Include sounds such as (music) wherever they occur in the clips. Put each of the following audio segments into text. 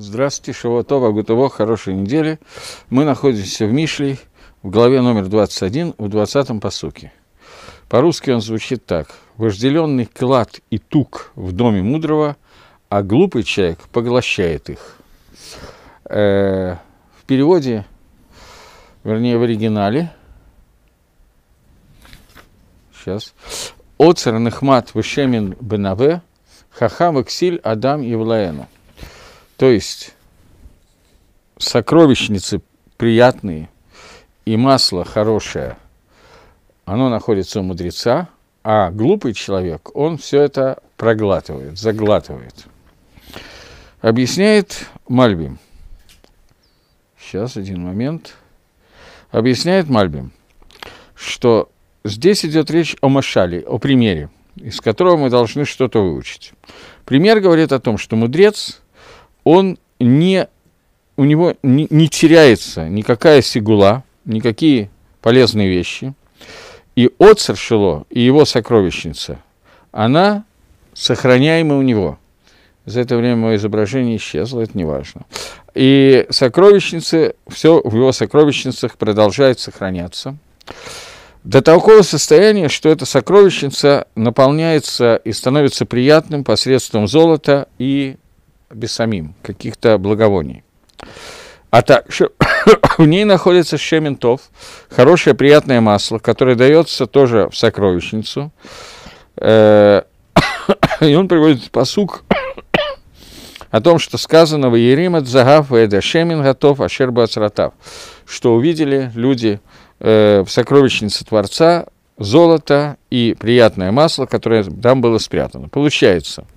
Здравствуйте, Шаватова, Гутово, хорошей недели. Мы находимся в Мишле, в главе номер 21, в 20-м посуке. По-русски он звучит так. «Вожделенный клад и тук в доме мудрого, а глупый человек поглощает их». Э, в переводе, вернее, в оригинале, сейчас, «Оцер нехмат вышемин бенаве, хахам эксиль адам евлаэну». То есть сокровищницы приятные и масло хорошее, оно находится у мудреца, а глупый человек, он все это проглатывает, заглатывает. Объясняет Мальбим. Сейчас, один момент. Объясняет Мальбим, что здесь идет речь о Машале, о примере, из которого мы должны что-то выучить. Пример говорит о том, что мудрец – он не, у него не, не теряется никакая сигула, никакие полезные вещи. И отцер Шило, и его сокровищница, она сохраняема у него. За это время мое изображение исчезло, это не важно. И сокровищницы, все в его сокровищницах продолжает сохраняться. До такого состояния, что эта сокровищница наполняется и становится приятным посредством золота и бесамим, каких-то благовоний. А также (coughs) в ней находится щементов, хорошее приятное масло, которое дается тоже в сокровищницу. Э, (coughs) и он приводит посук (coughs) о том, что сказано в Еримат Загав Эда Шемин Готов Ашерба Ацратав, что увидели люди э, в сокровищнице Творца золото и приятное масло, которое там было спрятано. Получается –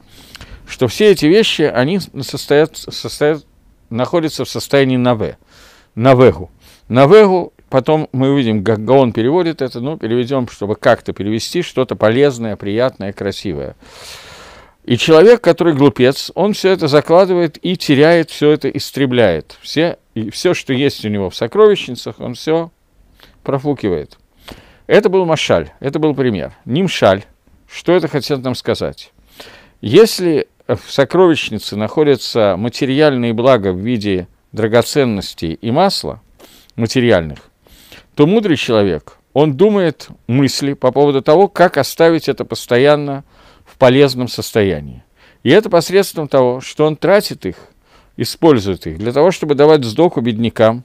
что все эти вещи, они состоят, состоят, находятся в состоянии наве, навегу. Навегу, потом мы увидим, как он переводит это, ну, переведем, чтобы как-то перевести что-то полезное, приятное, красивое. И человек, который глупец, он все это закладывает и теряет, все это истребляет. Все, и все, что есть у него в сокровищницах, он все профукивает. Это был Машаль, это был пример. Нимшаль. Что это хотел нам сказать? Если в сокровищнице находятся материальные блага в виде драгоценностей и масла материальных, то мудрый человек, он думает мысли по поводу того, как оставить это постоянно в полезном состоянии. И это посредством того, что он тратит их, использует их для того, чтобы давать сдоку беднякам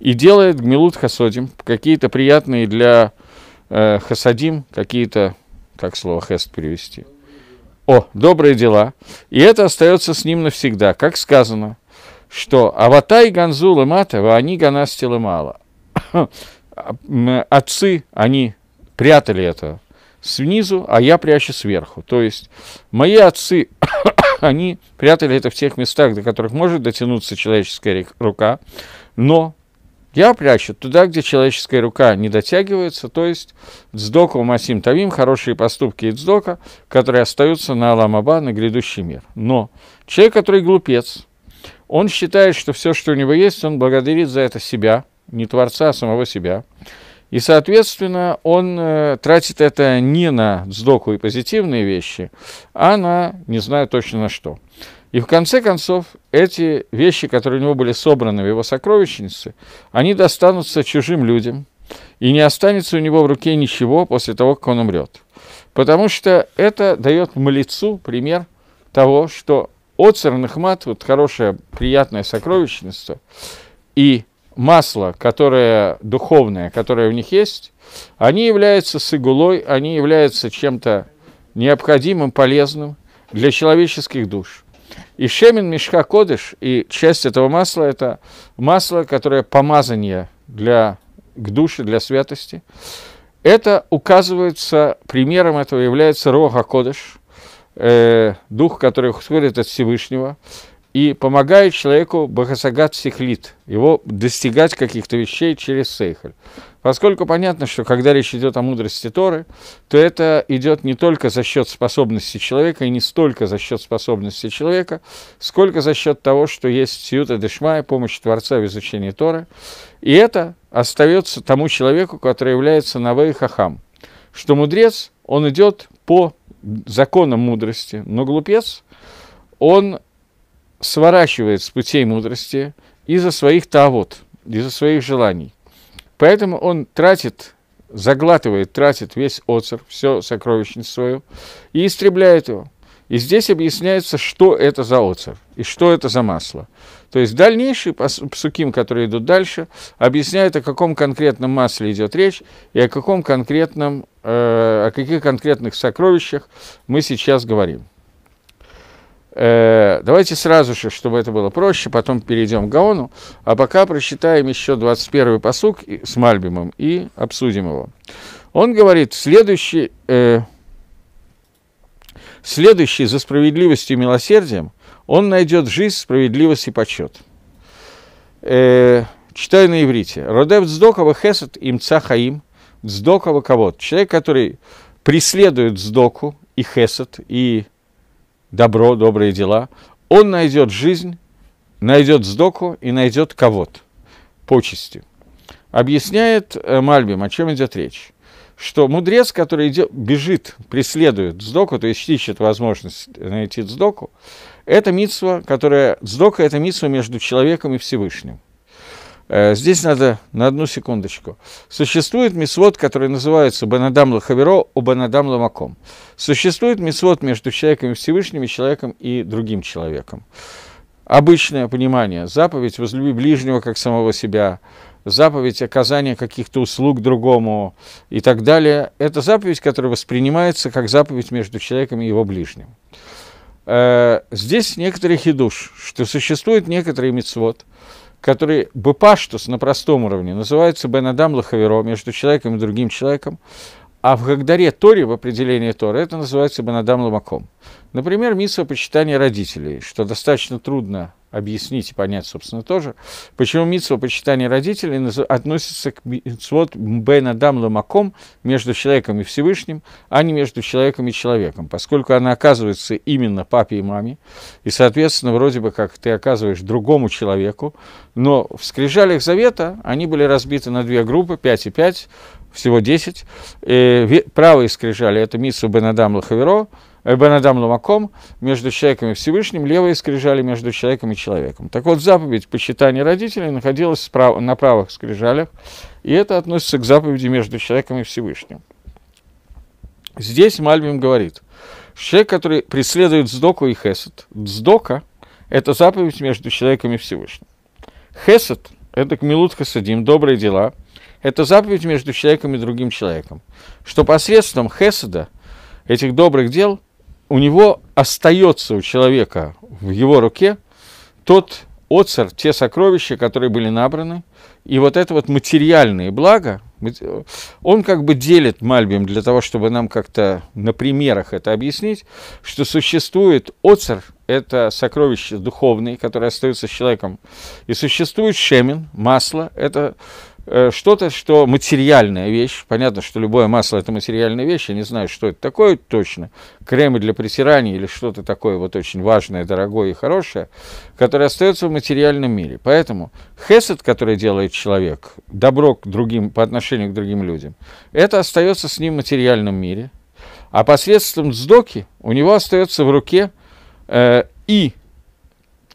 и делает гмилут хасодим, какие-то приятные для э, хасадим, какие-то, как слово хест перевести – о добрые дела, и это остается с ним навсегда, как сказано, что Аватай Ганзула Матова, они ганастила мало. (coughs) Отцы, они прятали это снизу, а я прячу сверху. То есть мои отцы, (coughs) они прятали это в тех местах, до которых может дотянуться человеческая рука, но я прячу туда, где человеческая рука не дотягивается, то есть Дздоку Масим Тавим, хорошие поступки Дздока, которые остаются на Аламаба, на грядущий мир. Но человек, который глупец, он считает, что все, что у него есть, он благодарит за это себя, не Творца, а самого себя. И, соответственно, он э, тратит это не на сдоку и позитивные вещи, а на, не знаю точно на что. И в конце концов, эти вещи, которые у него были собраны в его сокровищнице, они достанутся чужим людям, и не останется у него в руке ничего после того, как он умрет. Потому что это дает млецу пример того, что Оцер Нахмат, вот хорошее, приятное сокровищница, и масло, которое духовное, которое у них есть, они являются сыгулой, они являются чем-то необходимым, полезным для человеческих душ. И Шемин Мешка Кодыш, и часть этого масла – это масло, которое помазание для, к душе, для святости. Это указывается, примером этого является Рога Кодыш, э, дух, который исходит от Всевышнего и помогает человеку богосагат сихлит, его достигать каких-то вещей через сейхль. Поскольку понятно, что когда речь идет о мудрости Торы, то это идет не только за счет способности человека, и не столько за счет способности человека, сколько за счет того, что есть Сиюта Дешмая, помощь Творца в изучении Торы. И это остается тому человеку, который является Навей Хахам, что мудрец, он идет по законам мудрости, но глупец, он сворачивает с путей мудрости из-за своих тавод, из-за своих желаний. Поэтому он тратит, заглатывает, тратит весь отцер, все сокровищницу свою, и истребляет его. И здесь объясняется, что это за оцер и что это за масло. То есть дальнейшие псуким, которые идут дальше, объясняют, о каком конкретном масле идет речь и о, каком конкретном, э, о каких конкретных сокровищах мы сейчас говорим. Э, давайте сразу же, чтобы это было проще, потом перейдем к Гаону, а пока прочитаем еще 21-й посук с Мальбимом и обсудим его. Он говорит, следующий, э, следующий за справедливостью и милосердием, он найдет жизнь, справедливость и почет. Э, читаю на иврите. Родев Дздокова Хесет имца Хаим, Дздокова Кавод. Человек, который преследует Дздоку и Хесет, и добро, добрые дела, он найдет жизнь, найдет сдоку и найдет кого-то почести. Объясняет э, Мальбим, о чем идет речь что мудрец, который идет, бежит, преследует сдоку, то есть ищет возможность найти сдоку, это митсва, которая сдока это митсва между человеком и Всевышним. Э, здесь надо на одну секундочку. Существует мисвод, который называется Банадам Лахаверо у Банадам Ламаком. Существует мисвод между человеком и Всевышним, и человеком и другим человеком. Обычное понимание, заповедь «возлюби ближнего, как самого себя», заповедь оказания каких-то услуг другому и так далее, это заповедь, которая воспринимается как заповедь между человеком и его ближним. Э, здесь некоторый хидуш, что существует некоторый мицвод – который бепаштус на простом уровне называется бенадам лахаверо, между человеком и другим человеком, а в Гагдаре Торе, в определении Торы, это называется бенадам ламаком. Например, митсва почитания родителей, что достаточно трудно объяснить и понять, собственно, тоже, почему митцва почитания родителей относится к митцвот бен адам ламаком между человеком и Всевышним, а не между человеком и человеком, поскольку она оказывается именно папе и маме, и, соответственно, вроде бы как ты оказываешь другому человеку, но в скрижалях завета они были разбиты на две группы, 5 и 5, всего 10. Э, правые скрижали – это Митсу Бенадам Лахаверо, Бенадам Лумаком, между человеком и Всевышним, левые скрижали между человеком и человеком. Так вот, заповедь почитания родителей находилась справа, на правых скрижалях, и это относится к заповеди между человеком и Всевышним. Здесь Мальбим говорит, человек, который преследует Сдоку и Хесед, здока это заповедь между человеком и Всевышним. Хесед – это Кмилут Хасадим, добрые дела – это заповедь между человеком и другим человеком, что посредством Хеседа, этих добрых дел, у него остается у человека в его руке тот отцер, те сокровища, которые были набраны, и вот это вот материальные блага, он как бы делит Мальбим для того, чтобы нам как-то на примерах это объяснить, что существует оцер, это сокровище духовное, которое остается с человеком, и существует шемин, масло, это Э, что-то, что материальная вещь. Понятно, что любое масло это материальная вещь. Я не знаю, что это такое точно. Кремы для притирания или что-то такое вот очень важное, дорогое и хорошее, которое остается в материальном мире. Поэтому хесед, который делает человек, добро к другим, по отношению к другим людям, это остается с ним в материальном мире. А посредством сдоки у него остается в руке э, и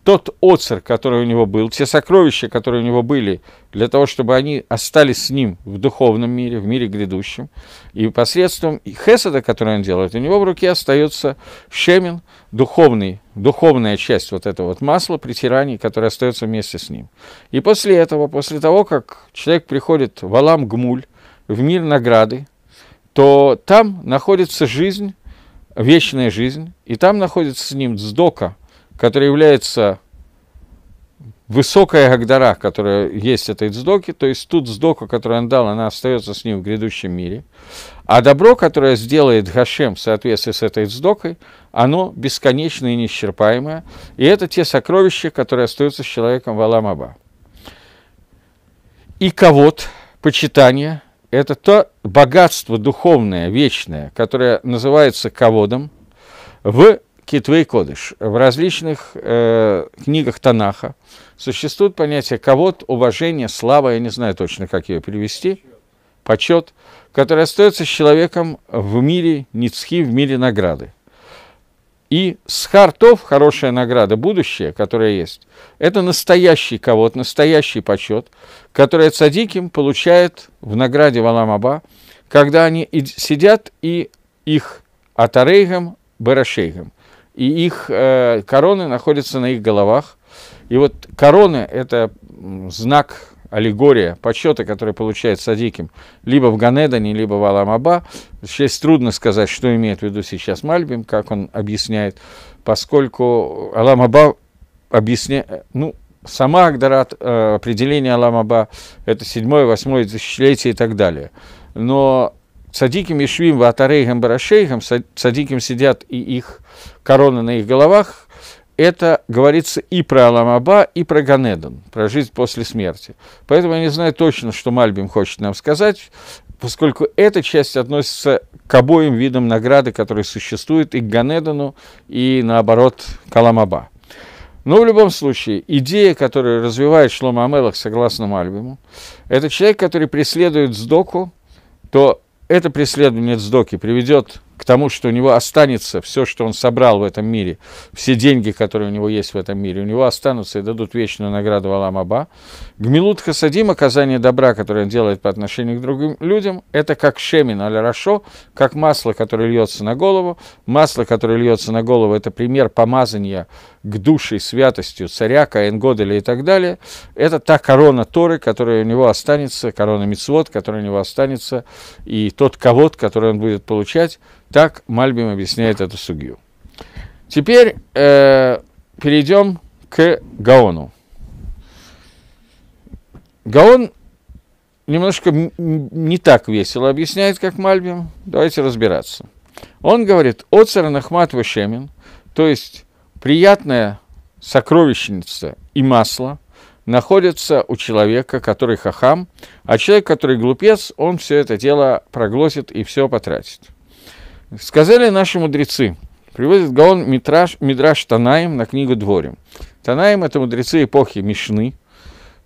тот оцер, который у него был, те сокровища, которые у него были, для того, чтобы они остались с ним в духовном мире, в мире грядущем. И посредством хесада, который он делает, у него в руке остается шемин, духовный, духовная часть вот этого вот масла, притираний, которое остается вместе с ним. И после этого, после того, как человек приходит в Алам Гмуль, в мир награды, то там находится жизнь, вечная жизнь, и там находится с ним дздока – который является высокая Гагдара, которая есть этой сдоки, то есть тут сдока, которую он дал, она остается с ним в грядущем мире. А добро, которое сделает Гашем в соответствии с этой сдокой, оно бесконечное и неисчерпаемое. И это те сокровища, которые остаются с человеком аламаба. И ковод, почитание, это то богатство духовное, вечное, которое называется ководом в Китвы и Кодыш. В различных э, книгах Танаха существует понятие кого-то, уважение, слава, я не знаю точно, как ее перевести, почет, который остается с человеком в мире Ницхи, в мире награды. И с хартов хорошая награда, будущее, которое есть, это настоящий кого-то, настоящий почет, который цадиким получает в награде Валамаба, когда они сидят и их атарейгам, барашейгам – и их э, короны находятся на их головах. И вот короны – это знак аллегория подсчета, который получает Садиким, либо в Ганедане, либо в Аламаба. Здесь трудно сказать, что имеет в виду сейчас Мальбим, как он объясняет, поскольку Аламаба объясняет, э, ну, сама Агдарат, э, определение Аламаба – это 7-8 тысячелетие и так далее. Но Садиким и Швим, Ватарейгам Барашейгам, садиким сидят и их короны на их головах, это говорится и про Аламаба, и про Ганедон, про жизнь после смерти. Поэтому я не знаю точно, что Мальбим хочет нам сказать, поскольку эта часть относится к обоим видам награды, которые существуют, и к Ганедону, и наоборот, к Аламаба. Но в любом случае, идея, которую развивает Шлома Амелах, согласно Мальбиму, это человек, который преследует сдоку, то это преследование Цдоки приведет к тому, что у него останется все, что он собрал в этом мире, все деньги, которые у него есть в этом мире, у него останутся и дадут вечную награду Аламаба. Гмилут Хасадим, оказание добра, которое он делает по отношению к другим людям, это как шемин аль рашо, как масло, которое льется на голову. Масло, которое льется на голову, это пример помазания к душе святостью царя, Каенгоделя и так далее. Это та корона Торы, которая у него останется, корона Мицвод, которая у него останется, и тот ковод, который он будет получать. Так Мальбим объясняет эту судью. Теперь э, перейдем к Гаону. Гаон немножко не так весело объясняет, как Мальбим. Давайте разбираться. Он говорит, «Оцер нахмат вешемин», то есть приятная сокровищница и масло находятся у человека, который хахам, а человек, который глупец, он все это дело проглотит и все потратит. Сказали наши мудрецы, приводит Гаон Митраш, Мидраш Танаим на книгу Дворим. Танаим – это мудрецы эпохи Мишны –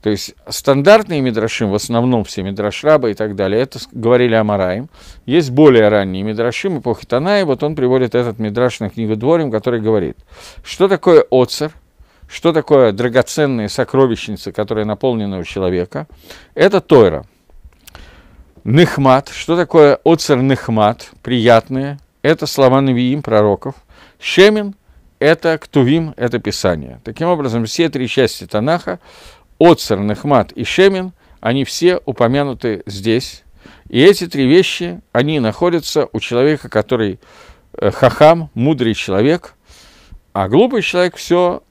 то есть стандартные мидрашим, в основном все мидрашраба и так далее, это говорили о Мараим. Есть более ранние мидрашим, и Танаи, вот он приводит этот мидраш на книгу Дворим, который говорит, что такое оцер, что такое драгоценные сокровищницы, которые наполнены у человека, это Тойра. Нехмат, что такое оцер нехмат, приятные, это слова Навиим, пророков. Шемин, это Ктувим, это Писание. Таким образом, все три части Танаха Оцер, Нехмат и Шемин, они все упомянуты здесь. И эти три вещи, они находятся у человека, который э, хахам, мудрый человек, а глупый человек все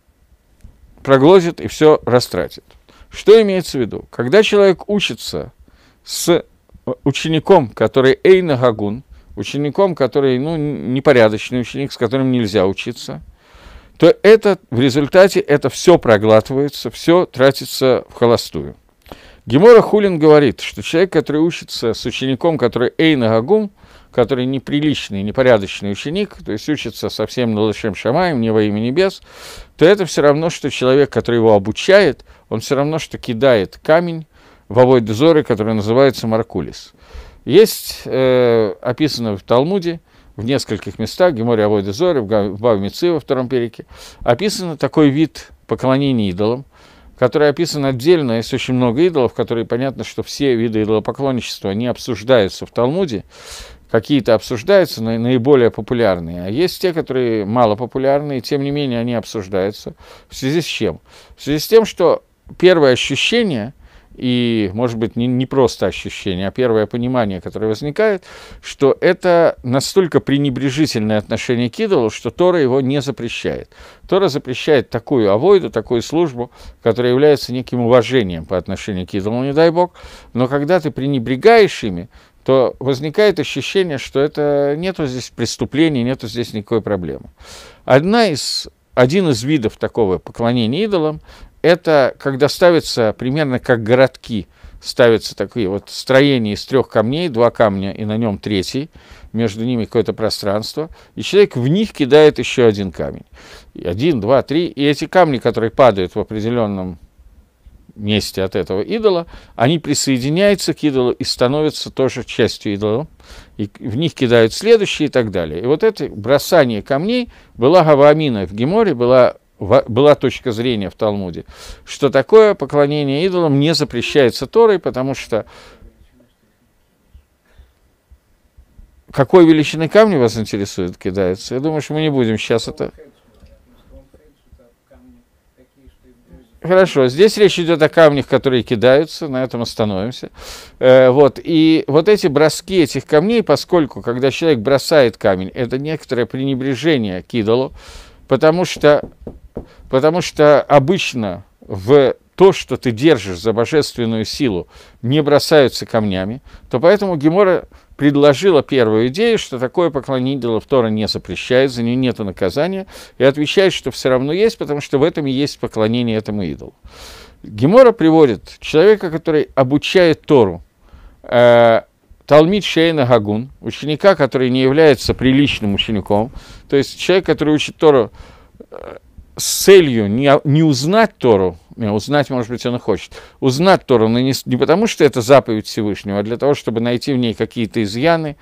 проглозит и все растратит. Что имеется в виду? Когда человек учится с э, учеником, который Эйна Гагун, учеником, который ну, непорядочный ученик, с которым нельзя учиться – то это, в результате это все проглатывается, все тратится в холостую. Гемора Хулин говорит, что человек, который учится с учеником, который Эйна Гагум, который неприличный, непорядочный ученик, то есть учится совсем на Лошем Шамаем, не во имя небес, то это все равно, что человек, который его обучает, он все равно, что кидает камень в авой дозоры, который называется Маркулис. Есть, э, описано в Талмуде, в нескольких местах, Геморе Авойда Зори, в Бавмице во втором перике, описан такой вид поклонения идолам, который описан отдельно, есть очень много идолов, которые, понятно, что все виды идолопоклонничества, не обсуждаются в Талмуде, какие-то обсуждаются, но наиболее популярные, а есть те, которые мало популярны, тем не менее они обсуждаются. В связи с чем? В связи с тем, что первое ощущение – и, может быть, не, не просто ощущение, а первое понимание, которое возникает, что это настолько пренебрежительное отношение к идолу, что Тора его не запрещает. Тора запрещает такую авойду, такую службу, которая является неким уважением по отношению к идолу, не дай бог, но когда ты пренебрегаешь ими, то возникает ощущение, что это нету здесь преступления, нету здесь никакой проблемы. Одна из один из видов такого поклонения идолам это когда ставятся примерно как городки, ставятся такие вот строения из трех камней, два камня и на нем третий, между ними какое-то пространство, и человек в них кидает еще один камень. Один, два, три. И эти камни, которые падают в определенном месте от этого идола, они присоединяются к идолу и становятся тоже частью идола, и в них кидают следующие и так далее. И вот это бросание камней была гавамина в Геморе, была была точка зрения в Талмуде, что такое поклонение идолам не запрещается Торой, потому что какой величины камни вас интересует, кидается? Я думаю, что мы не будем сейчас это... Хорошо, здесь речь идет о камнях, которые кидаются, на этом остановимся. Э, вот, и вот эти броски этих камней, поскольку, когда человек бросает камень, это некоторое пренебрежение к идолу, потому что, потому что обычно в то, что ты держишь за божественную силу, не бросаются камнями, то поэтому Гемора предложила первую идею, что такое поклонение дело Тора не запрещает, за нее нет наказания, и отвечает, что все равно есть, потому что в этом и есть поклонение этому идолу. Гемора приводит человека, который обучает Тору, э, Талмит Шейна Гагун, ученика, который не является приличным учеником, то есть человек, который учит Тору э, с целью не, не узнать Тору, не, узнать, может быть, он и хочет, узнать Тору, но не, не потому, что это заповедь Всевышнего, а для того, чтобы найти в ней какие-то изъяны,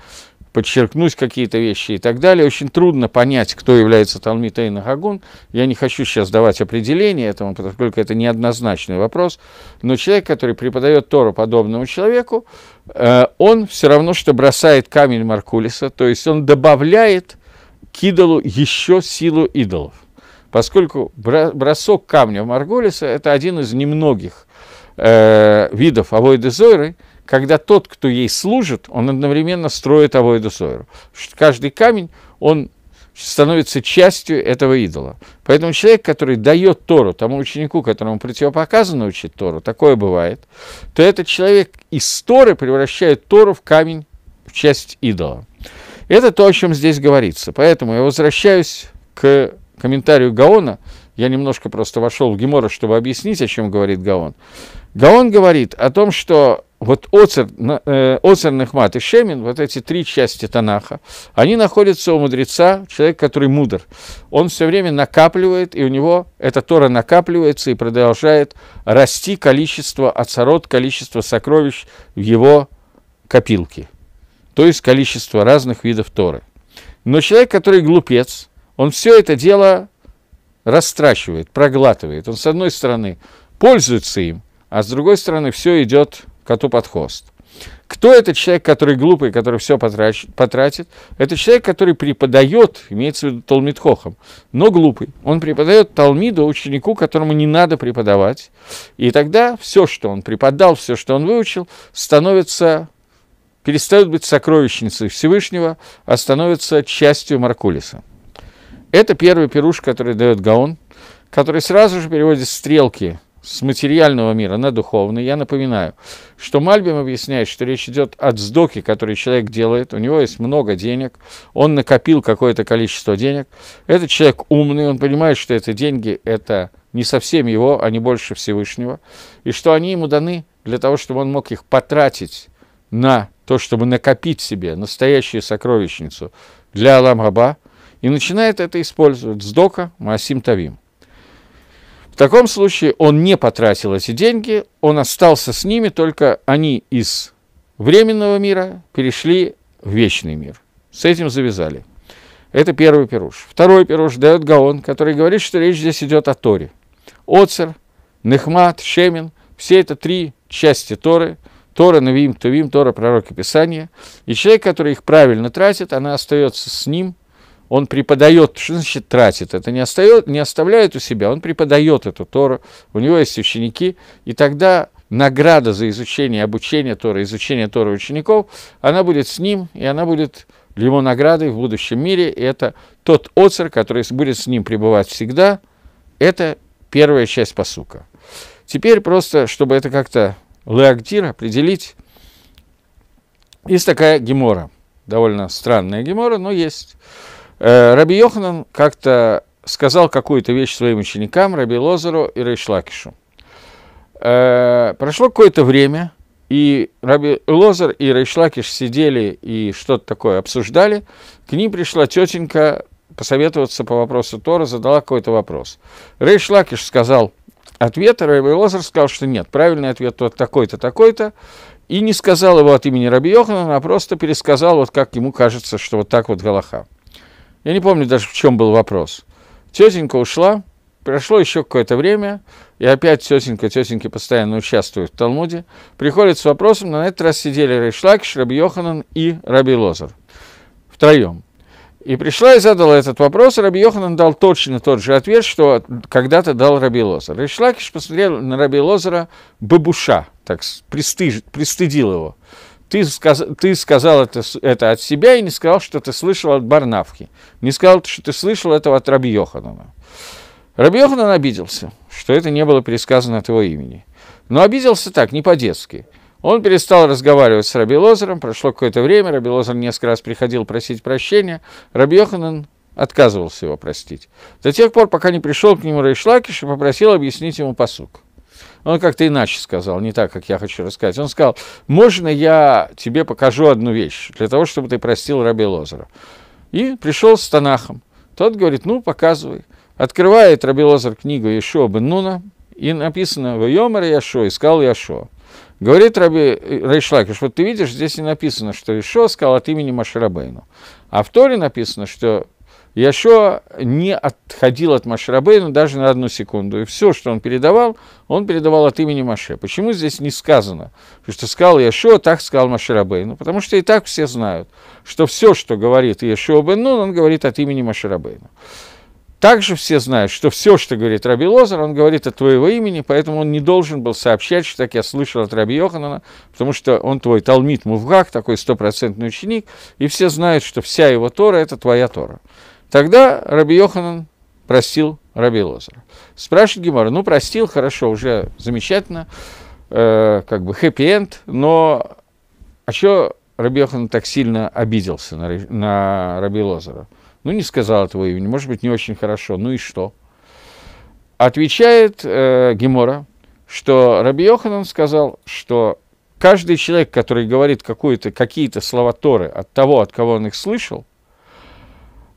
подчеркнуть какие-то вещи и так далее. Очень трудно понять, кто является Талмит Эйн Хагун. Я не хочу сейчас давать определение этому, поскольку это неоднозначный вопрос. Но человек, который преподает Тору подобному человеку, э, он все равно, что бросает камень Маркулиса, то есть он добавляет к идолу еще силу идолов. Поскольку бросок камня в Маргулиса – это один из немногих э, видов авоидезойры, когда тот, кто ей служит, он одновременно строит Авойду Сойру. Каждый камень, он становится частью этого идола. Поэтому человек, который дает Тору тому ученику, которому противопоказано учить Тору, такое бывает, то этот человек из Торы превращает Тору в камень, в часть идола. Это то, о чем здесь говорится. Поэтому я возвращаюсь к комментарию Гаона. Я немножко просто вошел в Гемора, чтобы объяснить, о чем говорит Гаон. Гаон говорит о том, что вот Оцер, э, Оцер Нахмат и Шемин, вот эти три части Танаха, они находятся у мудреца, человек, который мудр. Он все время накапливает, и у него эта Тора накапливается и продолжает расти количество отсорот, количество сокровищ в его копилке. То есть количество разных видов Торы. Но человек, который глупец, он все это дело растрачивает, проглатывает. Он, с одной стороны, пользуется им, а с другой стороны все идет коту под хвост. Кто этот человек, который глупый, который все потратит? Это человек, который преподает, имеется в виду Талмитхохом, но глупый. Он преподает Талмиду, ученику, которому не надо преподавать. И тогда все, что он преподал, все, что он выучил, становится перестает быть сокровищницей Всевышнего, а становится частью Маркулиса. Это первый пируш, который дает Гаон, который сразу же переводит стрелки – с материального мира на духовный. Я напоминаю, что Мальбим объясняет, что речь идет от сдоки, который человек делает. У него есть много денег, он накопил какое-то количество денег. Этот человек умный, он понимает, что эти деньги, это не совсем его, а не больше Всевышнего, и что они ему даны для того, чтобы он мог их потратить на то, чтобы накопить себе настоящую сокровищницу для Алам-Раба, и начинает это использовать сдока Масим Тавим. В таком случае он не потратил эти деньги, он остался с ними, только они из временного мира перешли в вечный мир. С этим завязали. Это первый пируш. Второй пируш дает Гаон, который говорит, что речь здесь идет о Торе. Оцер, Нехмат, Шемин – все это три части Торы. Тора, Навим, Тувим, Тора, Пророк и Писание. И человек, который их правильно тратит, она остается с ним – он преподает, что значит тратит, это не, остает, не оставляет у себя, он преподает эту Тору, у него есть ученики, и тогда награда за изучение, обучение Торы, изучение Торы учеников, она будет с ним, и она будет для его наградой в будущем мире, и это тот отцер, который будет с ним пребывать всегда, это первая часть посука. Теперь просто, чтобы это как-то леагдир определить, есть такая гемора, довольно странная гемора, но есть. Э, Раби Йоханан как-то сказал какую-то вещь своим ученикам, Раби Лозеру и Рейшлакишу. Э, прошло какое-то время, и Раби Лозер и Рейшлакиш сидели и что-то такое обсуждали. К ним пришла тетенька посоветоваться по вопросу Тора, задала какой-то вопрос. Рейшлакиш сказал ответ, а Раби Лозер сказал, что нет, правильный ответ вот такой-то, такой-то и не сказал его от имени Раби Йоханана, а просто пересказал, вот как ему кажется, что вот так вот Галаха. Я не помню даже, в чем был вопрос. Тетенька ушла, прошло еще какое-то время, и опять тетенька, тетеньки постоянно участвуют в Талмуде, приходит с вопросом, на этот раз сидели Рейшлакиш, Раби Йоханан и Раби Лозер втроем. И пришла и задала этот вопрос, Раби Йоханан дал точно тот же ответ, что когда-то дал Раби Лозер. Рейшлакиш посмотрел на Раби Лозера бабуша, так пристыж, пристыдил его – ты, сказ, ты сказал это, это от себя и не сказал, что ты слышал от Барнавки. Не сказал, что ты слышал этого от Раби Йоханана. Раби Йоханан обиделся, что это не было пересказано от его имени. Но обиделся так, не по-детски. Он перестал разговаривать с Раби Лозером, прошло какое-то время, Раби Лозер несколько раз приходил просить прощения, Раби Йоханан отказывался его простить. До тех пор, пока не пришел к нему Рейшлакиш и попросил объяснить ему посук. Он как-то иначе сказал, не так, как я хочу рассказать. Он сказал, можно я тебе покажу одну вещь для того, чтобы ты простил Раби Лозера? И пришел с Танахом. Тот говорит, ну, показывай. Открывает Раби Лозер книгу Ешо Бенуна, и написано «В Йомер Яшо» искал Яшо. Говорит Раби э, Рейшлакиш, вот ты видишь, здесь не написано, что Ишо сказал от имени Маширабейну. А в Торе написано, что Яшо не отходил от Машрабейна даже на одну секунду. И все, что он передавал, он передавал от имени Маше. Почему здесь не сказано, что сказал Яшо, так сказал Машрабейну? Потому что и так все знают, что все, что говорит Яшо Беннун, он говорит от имени Машрабейна. Также все знают, что все, что говорит Раби Лозер, он говорит от твоего имени, поэтому он не должен был сообщать, что так я слышал от Раби Йоханана, потому что он твой Талмит Мувгах, такой стопроцентный ученик, и все знают, что вся его Тора – это твоя Тора. Тогда Раби Йоханан простил Раби Лозера. Спрашивает Гемора: ну простил, хорошо, уже замечательно, э, как бы хэппи-энд, но а что Раби Йоханан так сильно обиделся на, на Раби Лозера? Ну, не сказал этого имени, может быть, не очень хорошо, ну и что? Отвечает э, Гемора, что Раби Йоханан сказал, что каждый человек, который говорит какие-то слова Торы от того, от кого он их слышал,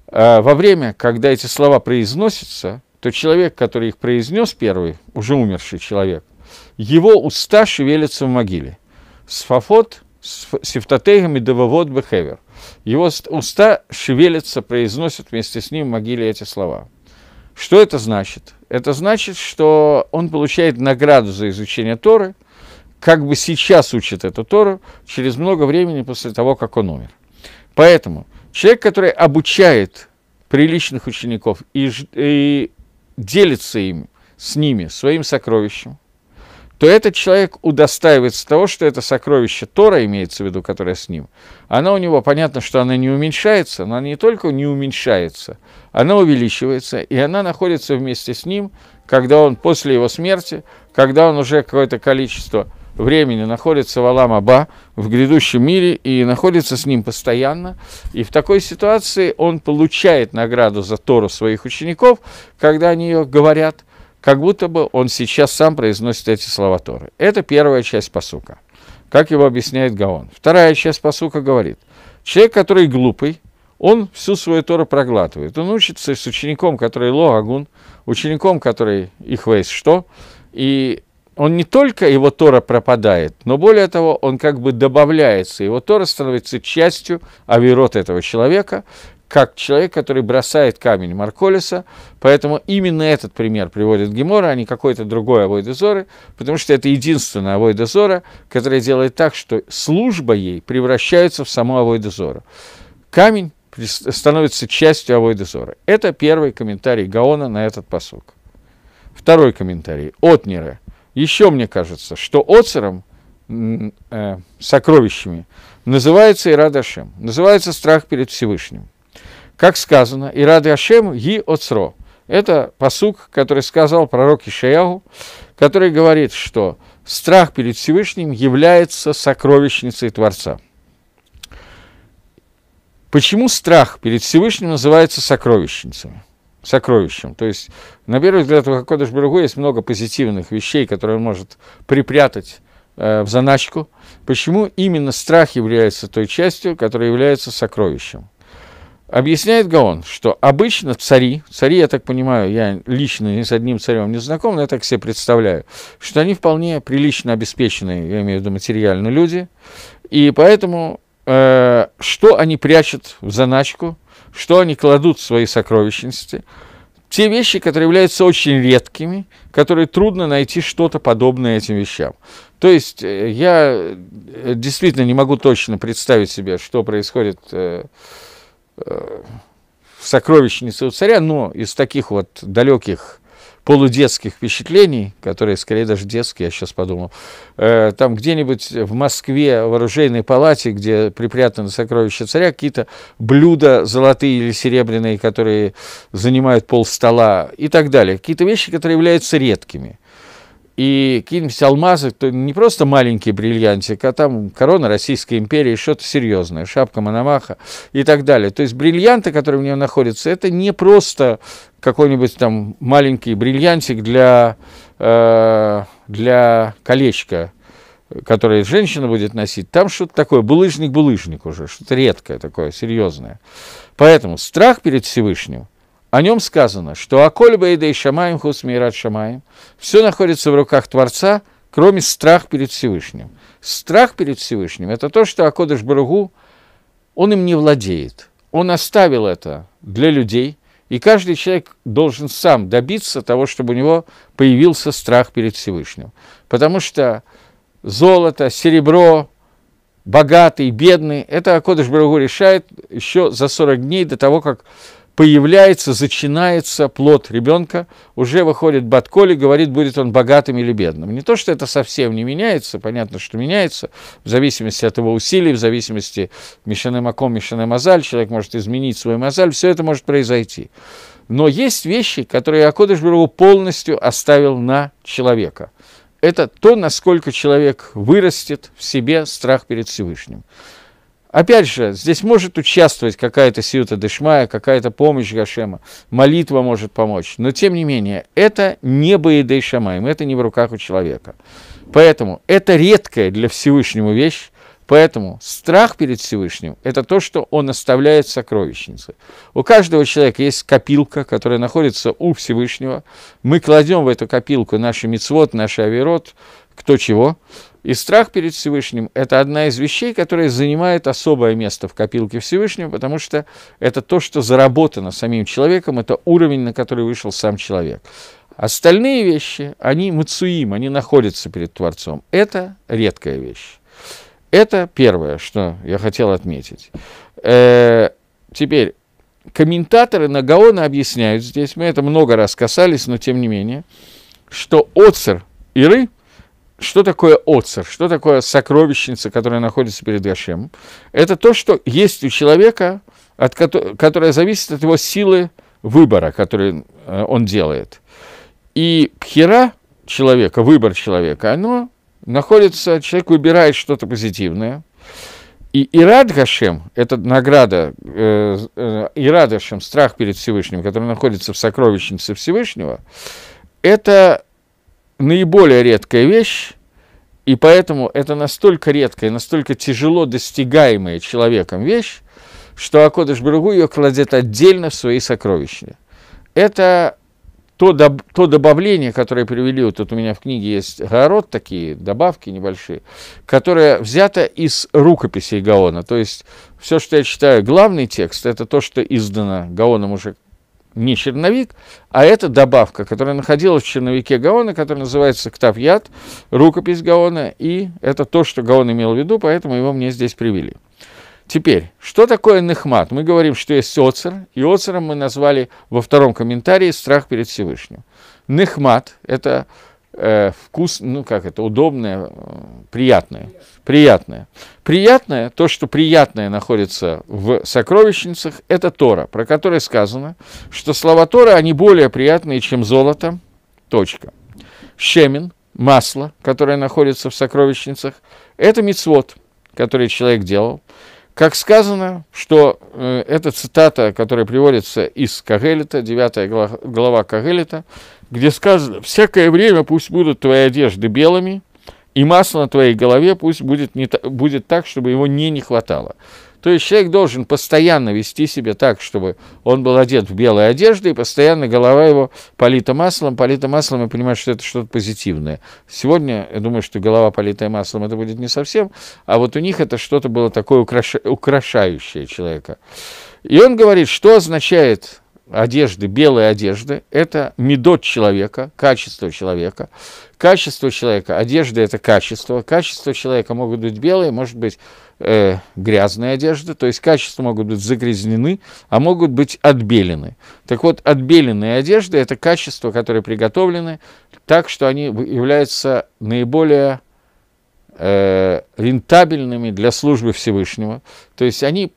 Э, во время, когда эти слова произносятся, то человек, который их произнес первый, уже умерший человек, его уста шевелятся в могиле. Сфафот, сифтотейгам и девовод бехевер. Его уста шевелятся, произносят вместе с ним в могиле эти слова. Что это значит? Это значит, что он получает награду за изучение Торы, как бы сейчас учит эту Тору, через много времени после того, как он умер. Поэтому – Человек, который обучает приличных учеников и, и делится им, с ними, своим сокровищем, то этот человек удостаивается того, что это сокровище Тора, имеется в виду, которое с ним, она у него, понятно, что она не уменьшается, но она не только не уменьшается, она увеличивается, и она находится вместе с ним, когда он после его смерти, когда он уже какое-то количество времени находится в Алам-Аба, в грядущем мире, и находится с ним постоянно. И в такой ситуации он получает награду за Тору своих учеников, когда они ее говорят, как будто бы он сейчас сам произносит эти слова Торы. Это первая часть посука, как его объясняет Гаон. Вторая часть посука говорит, человек, который глупый, он всю свою Тору проглатывает. Он учится с учеником, который Лоагун, учеником, который Ихвейс что, и он не только, его Тора пропадает, но более того, он как бы добавляется, его Тора становится частью авирот этого человека, как человек, который бросает камень Марколиса, поэтому именно этот пример приводит Гемора, а не какой-то другой Авойдезоры, потому что это единственная Авойдезора, которая делает так, что служба ей превращается в саму Авойдезору. Камень становится частью Авойдезора. Это первый комментарий Гаона на этот посок. Второй комментарий от Нера – еще мне кажется, что оцером, э, сокровищами, называется Ирадашем, называется страх перед Всевышним. Как сказано, Ирадашем и оцро. Это посук, который сказал пророк Ишаягу, который говорит, что страх перед Всевышним является сокровищницей Творца. Почему страх перед Всевышним называется сокровищницей? сокровищем. То есть, на первый взгляд, у Хакодыш Барагу есть много позитивных вещей, которые он может припрятать э, в заначку. Почему именно страх является той частью, которая является сокровищем? Объясняет Гаон, что обычно цари, цари, я так понимаю, я лично ни с одним царем не знаком, но я так себе представляю, что они вполне прилично обеспеченные, я имею в виду материально люди, и поэтому э, что они прячут в заначку – что они кладут в свои сокровищницы, те вещи, которые являются очень редкими, которые трудно найти что-то подобное этим вещам. То есть э, я э, действительно не могу точно представить себе, что происходит э, в сокровищнице у царя, но из таких вот далеких полудетских впечатлений, которые скорее даже детские, я сейчас подумал, э, там где-нибудь в Москве в оружейной палате, где припрятаны сокровища царя, какие-то блюда золотые или серебряные, которые занимают пол стола и так далее. Какие-то вещи, которые являются редкими и какие-нибудь алмазы, то не просто маленький бриллиантик, а там корона Российской империи, что-то серьезное, шапка Мономаха и так далее. То есть бриллианты, которые у нем находятся, это не просто какой-нибудь там маленький бриллиантик для, э, для колечка, которое женщина будет носить. Там что-то такое, булыжник-булыжник уже, что-то редкое такое, серьезное. Поэтому страх перед Всевышним – о нем сказано, что «Аколь бейдей шамаем хус мират шамаем» все находится в руках Творца, кроме страха перед Всевышним. Страх перед Всевышним – это то, что Акодыш Баругу, он им не владеет. Он оставил это для людей, и каждый человек должен сам добиться того, чтобы у него появился страх перед Всевышним. Потому что золото, серебро, богатый, бедный, это Акодыш Баругу решает еще за 40 дней до того, как появляется, зачинается плод ребенка, уже выходит Батколи, говорит, будет он богатым или бедным. Не то, что это совсем не меняется, понятно, что меняется, в зависимости от его усилий, в зависимости Мишане Маком, Мишане Мазаль, человек может изменить свой Мазаль, все это может произойти. Но есть вещи, которые Акодыш полностью оставил на человека. Это то, насколько человек вырастет в себе страх перед Всевышним. Опять же, здесь может участвовать какая-то сиута дышмая, какая-то помощь Гашема, молитва может помочь. Но, тем не менее, это не боедей шамаем, это не в руках у человека. Поэтому это редкая для Всевышнего вещь, Поэтому страх перед Всевышним – это то, что он оставляет в сокровищнице. У каждого человека есть копилка, которая находится у Всевышнего. Мы кладем в эту копилку наши мицвод, наш авирот, кто чего. И страх перед Всевышним – это одна из вещей, которая занимает особое место в копилке Всевышнего, потому что это то, что заработано самим человеком, это уровень, на который вышел сам человек. Остальные вещи, они мацуим, они находятся перед Творцом. Это редкая вещь. Это первое, что я хотел отметить. Э, теперь, комментаторы на Нагаона объясняют здесь, мы это много раз касались, но тем не менее, что Оцер Иры что такое отцер, что такое сокровищница, которая находится перед Гошем? Это то, что есть у человека, от, которое зависит от его силы выбора, который э, он делает. И пхера человека, выбор человека, оно находится, человек выбирает что-то позитивное. И Ирад Гашем, это награда, э, э Ирад Гашем, страх перед Всевышним, который находится в сокровищнице Всевышнего, это наиболее редкая вещь, и поэтому это настолько редкая, настолько тяжело достигаемая человеком вещь, что Акодыш Брагу ее кладет отдельно в свои сокровища. Это то, доб- то добавление, которое привели, вот тут у меня в книге есть город, такие добавки небольшие, которое взято из рукописей Гаона. То есть все, что я читаю, главный текст, это то, что издано Гаоном уже не черновик, а это добавка, которая находилась в черновике Гаона, которая называется Ктавьят, рукопись Гаона, и это то, что Гаон имел в виду, поэтому его мне здесь привели. Теперь, что такое нехмат? Мы говорим, что есть оцер, и оцером мы назвали во втором комментарии страх перед Всевышним. Нехмат – это Э, вкус, ну как это, удобное, э, приятное. Приятное. Приятное, то, что приятное находится в сокровищницах, это Тора, про которое сказано, что слова Тора, они более приятные, чем золото, точка. Щемин, масло, которое находится в сокровищницах, это мицвод, который человек делал. Как сказано, что э, эта цитата, которая приводится из Кагелита, 9 глава Кагелита, где сказано, всякое время пусть будут твои одежды белыми, и масло на твоей голове пусть будет, не, будет так, чтобы его не не хватало. То есть человек должен постоянно вести себя так, чтобы он был одет в белой одежды, и постоянно голова его полита маслом. Полита маслом, я понимаю, что это что-то позитивное. Сегодня, я думаю, что голова, политая маслом, это будет не совсем, а вот у них это что-то было такое украшающее человека. И он говорит, что означает одежды, белой одежды, это медот человека, качество человека. Качество человека, одежда – это качество. Качество человека могут быть белые, может быть э, грязная одежда, то есть качества могут быть загрязнены, а могут быть отбелены. Так вот, отбеленные одежды – это качества, которые приготовлены так, что они являются наиболее э, рентабельными для службы Всевышнего. То есть они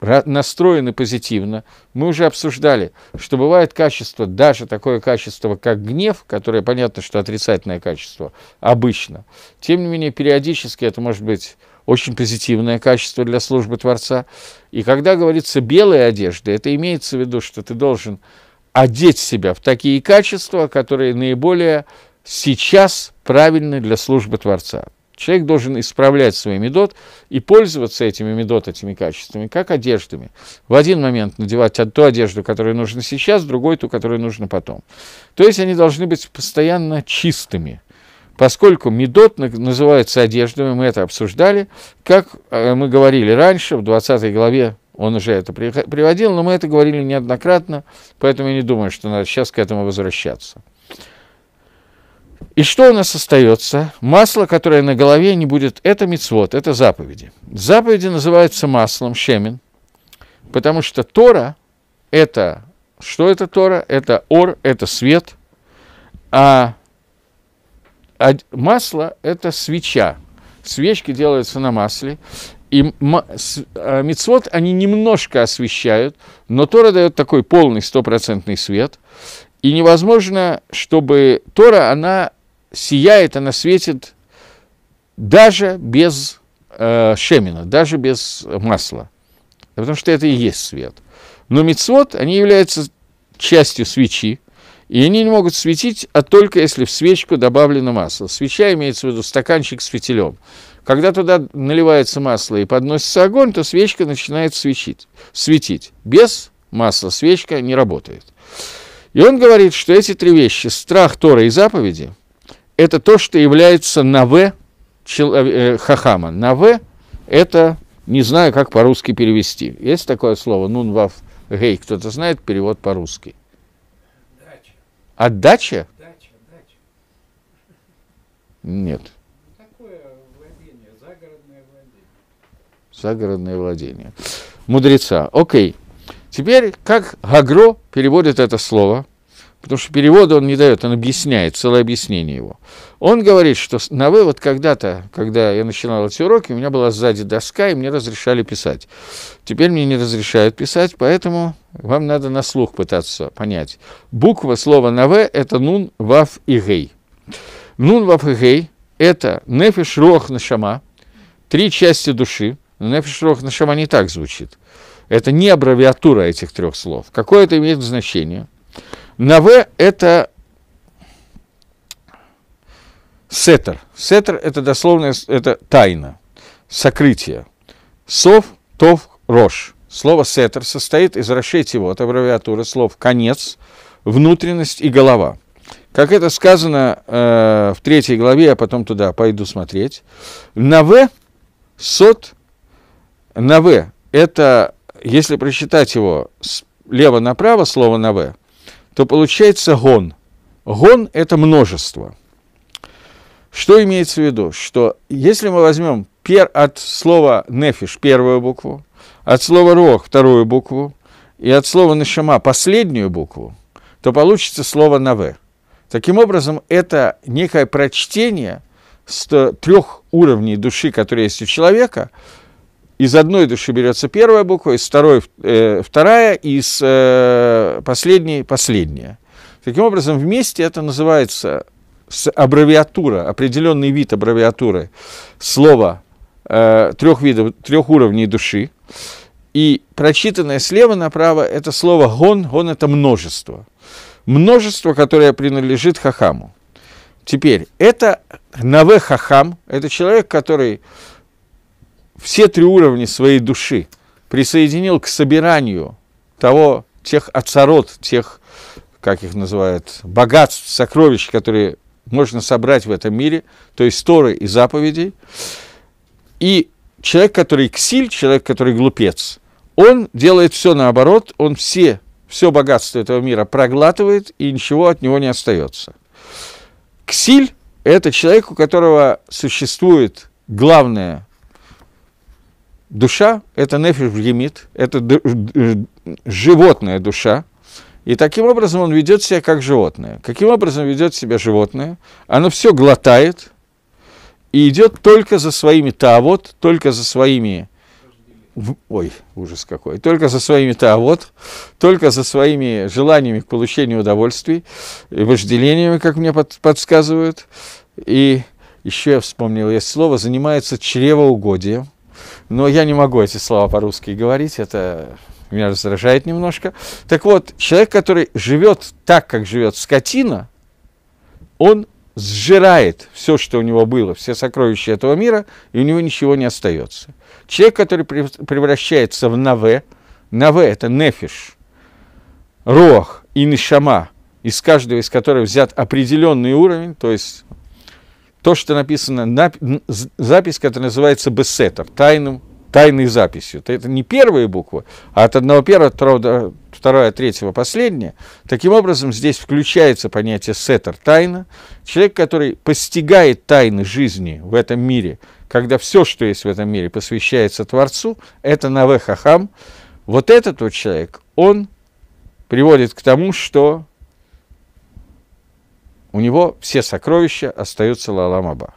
настроены позитивно. Мы уже обсуждали, что бывает качество, даже такое качество, как гнев, которое понятно, что отрицательное качество обычно. Тем не менее, периодически это может быть очень позитивное качество для службы Творца. И когда говорится белая одежда, это имеется в виду, что ты должен одеть себя в такие качества, которые наиболее сейчас правильны для службы Творца. Человек должен исправлять свой медот и пользоваться этими медот, этими качествами, как одеждами. В один момент надевать ту одежду, которая нужна сейчас, другой ту, которая нужна потом. То есть они должны быть постоянно чистыми. Поскольку медот называется одеждами, мы это обсуждали, как э, мы говорили раньше, в 20 главе он уже это приводил, но мы это говорили неоднократно, поэтому я не думаю, что надо сейчас к этому возвращаться. И что у нас остается? Масло, которое на голове не будет, это мицвод, это заповеди. Заповеди называются маслом, щемен, потому что Тора – это, что это Тора? Это ор, это свет, а, а масло – это свеча. Свечки делаются на масле, и а мицвод они немножко освещают, но Тора дает такой полный стопроцентный свет. И невозможно, чтобы Тора, она сияет, она светит даже без э, шемина, даже без масла. Потому что это и есть свет. Но мицвод, они являются частью свечи, и они не могут светить, а только если в свечку добавлено масло. Свеча имеется в виду стаканчик с фитилем. Когда туда наливается масло и подносится огонь, то свечка начинает свечить, светить. Без масла свечка не работает. И он говорит, что эти три вещи, страх Тора и заповеди, это то, что является наве э, хахама. Наве – это, не знаю, как по-русски перевести. Есть такое слово, нунвав гей, кто-то знает перевод по-русски? Отдача? Дача, Нет. Такое владение, загородное владение. Загородное владение. Мудреца. Окей. Okay. Теперь, как Гагро переводит это слово, потому что перевода он не дает, он объясняет, целое объяснение его. Он говорит, что на вывод когда-то, когда я начинал эти уроки, у меня была сзади доска, и мне разрешали писать. Теперь мне не разрешают писать, поэтому вам надо на слух пытаться понять. Буква слова «наве» — это «нун», «вав» и «гей». «Нун», «вав» и «гей» — это «нефиш рох нашама», три части души. «Нефиш рох нашама» не так звучит. Это не аббревиатура этих трех слов. Какое это имеет значение? Наве – это сетер. Сетер – это дословно это тайна, сокрытие. Сов, тов, рож. Слово сетер состоит из расшить его от аббревиатуры слов «конец», «внутренность» и «голова». Как это сказано э, в третьей главе, я потом туда пойду смотреть. Наве, сот, наве – это если прочитать его слева направо, слово на «в», то получается гон. Гон – это множество. Что имеется в виду? Что если мы возьмем пер, от слова «нефиш» первую букву, от слова «рох» вторую букву и от слова «нашама» последнюю букву, то получится слово «наве». Таким образом, это некое прочтение с трех уровней души, которые есть у человека, из одной души берется первая буква, из второй э, вторая, из э, последней последняя. Таким образом, вместе это называется аббревиатура, определенный вид аббревиатуры слова э, трех видов, трех уровней души. И прочитанное слева направо это слово гон, гон это множество. Множество, которое принадлежит хахаму. Теперь, это Наве Хахам, это человек, который все три уровня своей души присоединил к собиранию того, тех отцарот, тех, как их называют, богатств, сокровищ, которые можно собрать в этом мире, то есть Торы и заповедей. И человек, который ксиль, человек, который глупец, он делает все наоборот, он все, все богатство этого мира проглатывает, и ничего от него не остается. Ксиль – это человек, у которого существует главное душа – это нефиш бьемит, это животная душа, и таким образом он ведет себя как животное. Каким образом ведет себя животное? Оно все глотает и идет только за своими тавод, только за своими ой, ужас какой, только за своими таавод, только за своими желаниями к получению удовольствий, и э, вожделениями, как мне подсказывают. И еще я вспомнил, есть слово, занимается чревоугодием – но я не могу эти слова по-русски говорить, это меня раздражает немножко. Так вот, человек, который живет так, как живет скотина, он сжирает все, что у него было, все сокровища этого мира, и у него ничего не остается. Человек, который превращается в наве, наве – это нефиш, рох и нишама, из каждого из которых взят определенный уровень, то есть то, что написано, нап, запись, которая называется бессетом, тайным, тайной записью. Это не первые буквы, а от одного первого, второго, второе, от третьего, последнее. Таким образом, здесь включается понятие сетер, тайна. Человек, который постигает тайны жизни в этом мире, когда все, что есть в этом мире, посвящается Творцу, это Навехахам. Вот этот вот человек, он приводит к тому, что у него все сокровища остаются Лаламаба.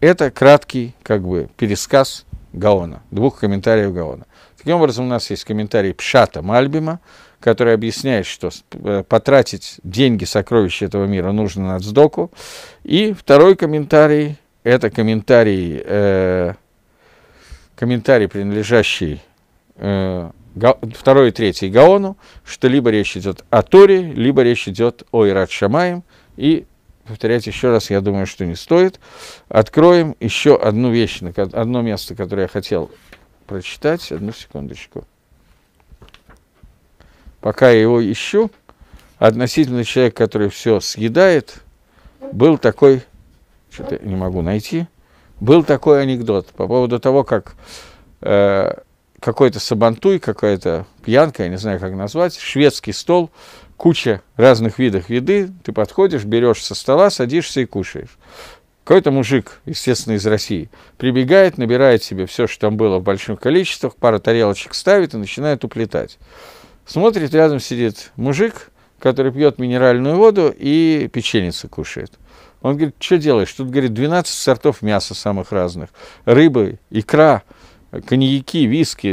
Это краткий как бы пересказ Гаона, двух комментариев Гаона. Таким образом, у нас есть комментарий Пшата Мальбима, который объясняет, что э, потратить деньги, сокровища этого мира нужно на сдоку. И второй комментарий, это комментарий, э, комментарий принадлежащий э, второй и третий Гаону, что либо речь идет о Торе, либо речь идет о Ират Шамаем, и повторять еще раз, я думаю, что не стоит. Откроем еще одну вещь, одно место, которое я хотел прочитать. Одну секундочку. Пока я его ищу, относительно человека, который все съедает, был такой, что-то не могу найти, был такой анекдот по поводу того, как э, какой-то сабантуй, какая-то пьянка, я не знаю, как назвать, шведский стол куча разных видов еды, ты подходишь, берешь со стола, садишься и кушаешь. Какой-то мужик, естественно, из России, прибегает, набирает себе все, что там было в больших количествах, пару тарелочек ставит и начинает уплетать. Смотрит, рядом сидит мужик, который пьет минеральную воду и печеницу кушает. Он говорит, что делаешь? Тут, говорит, 12 сортов мяса самых разных. Рыбы, икра, коньяки, виски.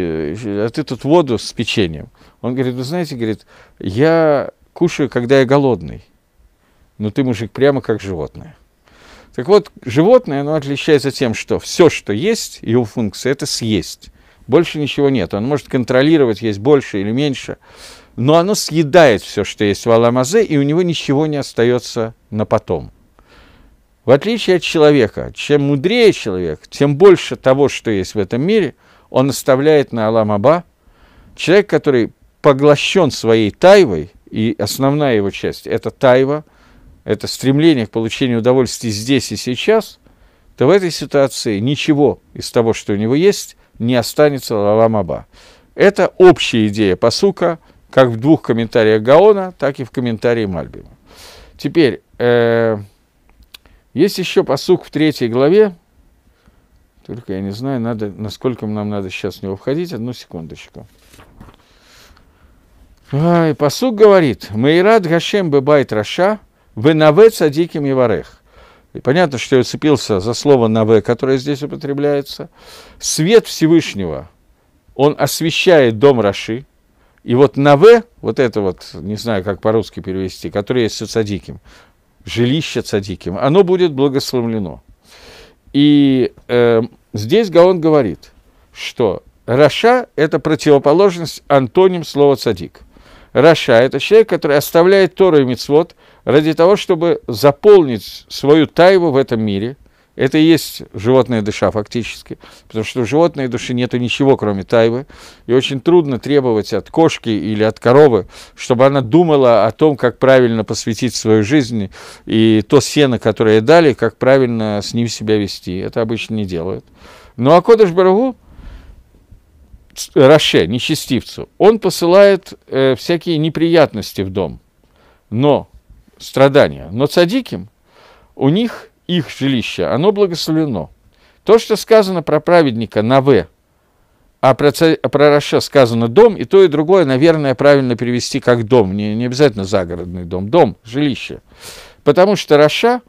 А ты тут воду с печеньем. Он говорит, вы знаете, говорит, я кушаю, когда я голодный. Но ты, мужик, прямо как животное. Так вот, животное, оно отличается тем, что все, что есть, его функция, это съесть. Больше ничего нет. Он может контролировать, есть больше или меньше. Но оно съедает все, что есть в Аламазе, и у него ничего не остается на потом. В отличие от человека, чем мудрее человек, тем больше того, что есть в этом мире, он оставляет на Аламаба. Человек, который поглощен своей тайвой, и основная его часть – это тайва, это стремление к получению удовольствия здесь и сейчас, то в этой ситуации ничего из того, что у него есть, не останется лаламаба. Это общая идея посука, как в двух комментариях Гаона, так и в комментарии Мальбима. Теперь, э, есть еще посук в третьей главе, только я не знаю, надо, насколько нам надо сейчас в него входить. Одну секундочку. И посуг говорит, «Мейрат Гашем бебайт раша, вы наве садиким И И понятно, что я уцепился за слово «наве», которое здесь употребляется. Свет Всевышнего, он освещает дом Раши, и вот «наве», вот это вот, не знаю, как по-русски перевести, которое есть у цадиким, жилище садиким, оно будет благословлено. И э, здесь Гаон говорит, что Раша – это противоположность антоним слова «цадик». Раша – это человек, который оставляет Тору и Мицвод ради того, чтобы заполнить свою тайву в этом мире. Это и есть животная душа фактически, потому что в животной души нет ничего, кроме тайвы. И очень трудно требовать от кошки или от коровы, чтобы она думала о том, как правильно посвятить свою жизнь и то сено, которое дали, как правильно с ним себя вести. Это обычно не делают. Ну а Кодыш Барагу Раше, нечестивцу, он посылает э, всякие неприятности в дом, но страдания. Но цадиким, у них их жилище, оно благословлено. То, что сказано про праведника на в, а про, про Раша сказано дом, и то, и другое, наверное, правильно перевести как дом, не, не обязательно загородный дом, дом, жилище. Потому что роша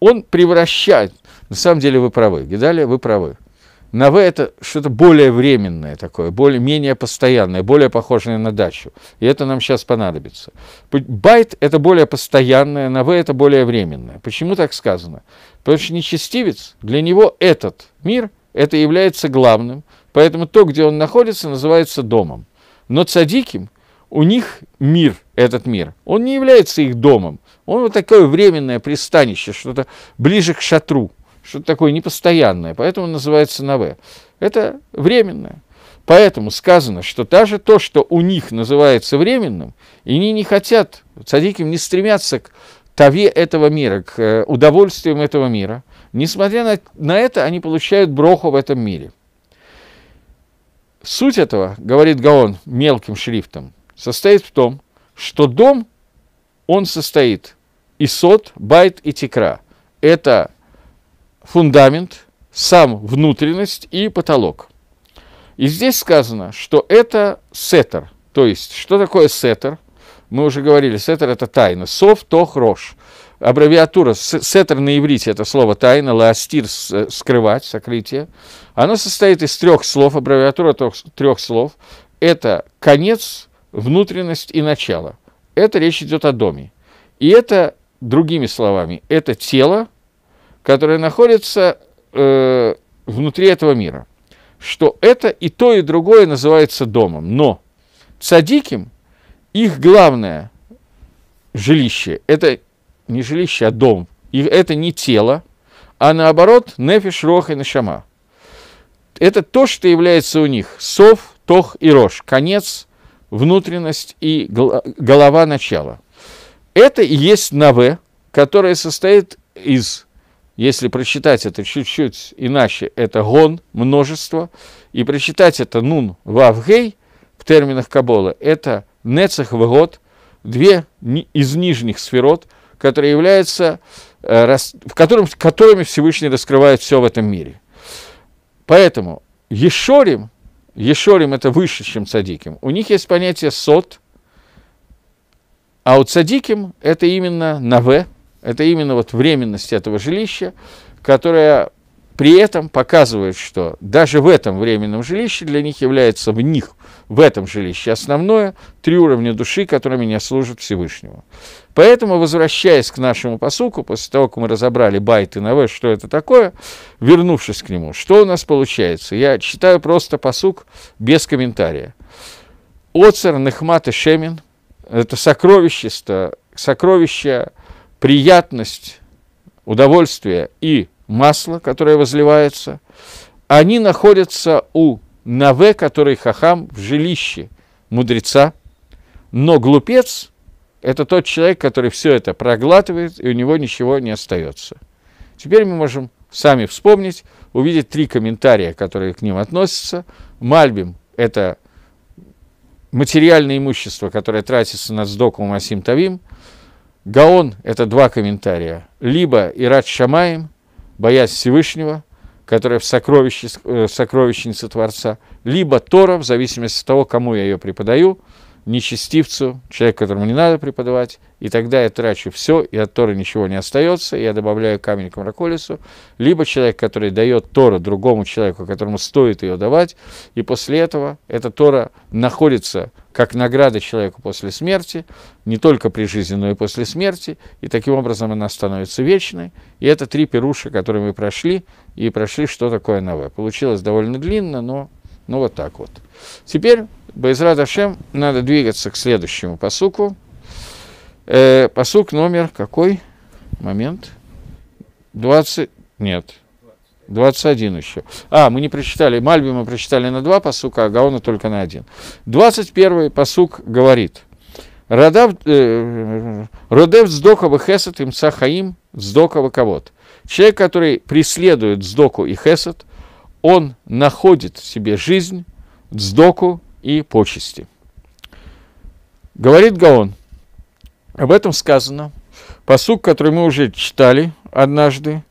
он превращает, на самом деле вы правы, Гидалия, вы правы – Наве – это что-то более временное такое, более, менее постоянное, более похожее на дачу. И это нам сейчас понадобится. Байт – это более постоянное, наве – это более временное. Почему так сказано? Потому что нечестивец, для него этот мир, это является главным. Поэтому то, где он находится, называется домом. Но цадиким у них мир, этот мир, он не является их домом. Он вот такое временное пристанище, что-то ближе к шатру – что-то такое непостоянное, поэтому называется наве. Это временное. Поэтому сказано, что даже то, что у них называется временным, и они не хотят, цадики не стремятся к таве этого мира, к э, удовольствиям этого мира. Несмотря на, на это, они получают броху в этом мире. Суть этого, говорит Гаон мелким шрифтом, состоит в том, что дом, он состоит из сот, байт и текра. Это фундамент, сам внутренность и потолок. И здесь сказано, что это сетер. То есть, что такое сетер? Мы уже говорили, сетер – это тайна. Сов, тох, рож. Аббревиатура сетер на иврите – это слово тайна, ластир скрывать, сокрытие. Оно состоит из трех слов, аббревиатура трех слов. Это конец, внутренность и начало. Это речь идет о доме. И это, другими словами, это тело, которые находятся э, внутри этого мира, что это и то, и другое называется домом. Но цадиким их главное жилище, это не жилище, а дом, и это не тело, а наоборот, нефиш, рох и нашама. Это то, что является у них сов, тох и рож, конец, внутренность и голова начала. Это и есть наве, которая состоит из если прочитать это чуть-чуть иначе, это гон, множество. И прочитать это нун вавгей в терминах Кабола, это нецех вгод, две из нижних сферот, которые являются, э, в котором, которыми Всевышний раскрывает все в этом мире. Поэтому Ешорим, Ешорим это выше, чем Садиким, у них есть понятие сот, а у Садиким это именно Наве – это именно вот временность этого жилища, которая при этом показывает, что даже в этом временном жилище для них является в них, в этом жилище основное, три уровня души, которые меня служат Всевышнему. Поэтому, возвращаясь к нашему посуку, после того, как мы разобрали байт и наве, что это такое, вернувшись к нему, что у нас получается? Я читаю просто посук без комментария. Оцер Нехмат и Шемин – это сокровище, сокровище приятность, удовольствие и масло, которое возливается, они находятся у Наве, который Хахам в жилище мудреца, но глупец – это тот человек, который все это проглатывает, и у него ничего не остается. Теперь мы можем сами вспомнить, увидеть три комментария, которые к ним относятся. Мальбим – это материальное имущество, которое тратится на сдоку Масим Тавим, Гаон – это два комментария. Либо Ират Шамаем, боясь Всевышнего, которая в, сокровище, э, в сокровищнице Творца, либо Тора, в зависимости от того, кому я ее преподаю – нечестивцу, человек которому не надо преподавать, и тогда я трачу все, и от Торы ничего не остается, я добавляю камень к мраколесу, либо человек, который дает Тору другому человеку, которому стоит ее давать, и после этого эта Тора находится как награда человеку после смерти, не только при жизни, но и после смерти, и таким образом она становится вечной. И это три перуши, которые мы прошли, и прошли, что такое новое. Получилось довольно длинно, но ну вот так вот. Теперь Байзрат Ашем надо двигаться к следующему посуку. Э, посук номер какой? Момент. 20. Нет. 21 еще. А, мы не прочитали. Мальби мы прочитали на два посука, а Гаона только на один. 21 посук говорит. Родав, э, Родев сдокова хесет им сахаим сдокова кого-то. Человек, который преследует сдоку и хесет, он находит в себе жизнь, сдоку и почести. Говорит Гаон, об этом сказано, посук, который мы уже читали однажды,